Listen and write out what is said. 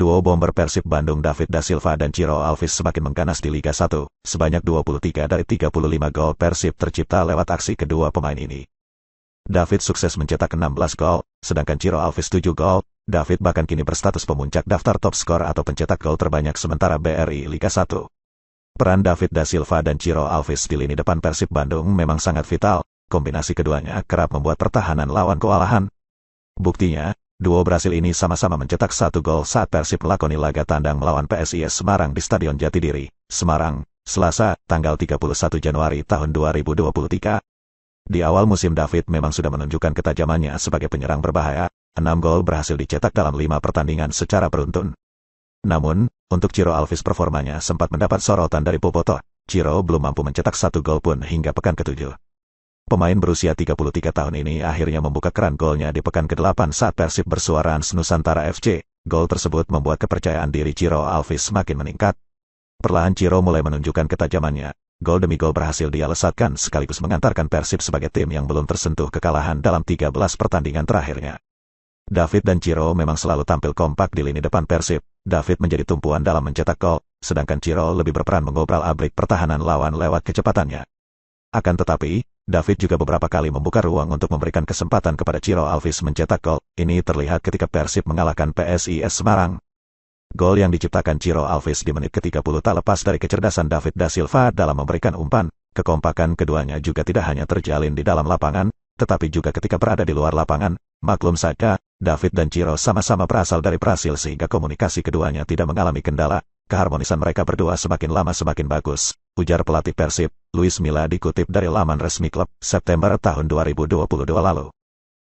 Duo bomber Persib Bandung David Da Silva dan Ciro Alves semakin mengganas di Liga 1. Sebanyak 23 dari 35 gol Persib tercipta lewat aksi kedua pemain ini. David sukses mencetak 16 gol, sedangkan Ciro Alves 7 gol. David bahkan kini berstatus pemuncak daftar top skor atau pencetak gol terbanyak sementara BRI Liga 1. Peran David Da Silva dan Ciro Alves di lini depan Persib Bandung memang sangat vital. Kombinasi keduanya kerap membuat pertahanan lawan kewalahan. Buktinya, Duo Brasil ini sama-sama mencetak satu gol saat Persib melakoni laga tandang melawan PSIS Semarang di Stadion Jatidiri, Semarang, Selasa, tanggal 31 Januari tahun 2023. Di awal musim David memang sudah menunjukkan ketajamannya sebagai penyerang berbahaya, 6 gol berhasil dicetak dalam 5 pertandingan secara beruntun. Namun, untuk Ciro Alvis performanya sempat mendapat sorotan dari Popoto, Ciro belum mampu mencetak satu gol pun hingga pekan ketujuh. Pemain berusia 33 tahun ini akhirnya membuka keran golnya di pekan ke-8 saat Persib bersuara Nusantara FC. Gol tersebut membuat kepercayaan diri Ciro Alves semakin meningkat. Perlahan Ciro mulai menunjukkan ketajamannya. Gol demi gol berhasil dia lesatkan sekaligus mengantarkan Persib sebagai tim yang belum tersentuh kekalahan dalam 13 pertandingan terakhirnya. David dan Ciro memang selalu tampil kompak di lini depan Persib. David menjadi tumpuan dalam mencetak gol, sedangkan Ciro lebih berperan mengobral abrik pertahanan lawan lewat kecepatannya. Akan tetapi, David juga beberapa kali membuka ruang untuk memberikan kesempatan kepada Ciro Alves mencetak gol. Ini terlihat ketika Persib mengalahkan PSIS Semarang. Gol yang diciptakan Ciro Alves di menit ke-30 tak lepas dari kecerdasan David Da Silva dalam memberikan umpan. Kekompakan keduanya juga tidak hanya terjalin di dalam lapangan, tetapi juga ketika berada di luar lapangan. Maklum saja, David dan Ciro sama-sama berasal dari Brasil sehingga komunikasi keduanya tidak mengalami kendala keharmonisan mereka berdua semakin lama semakin bagus, ujar pelatih Persib, Luis Milla dikutip dari laman resmi klub, September tahun 2022 lalu.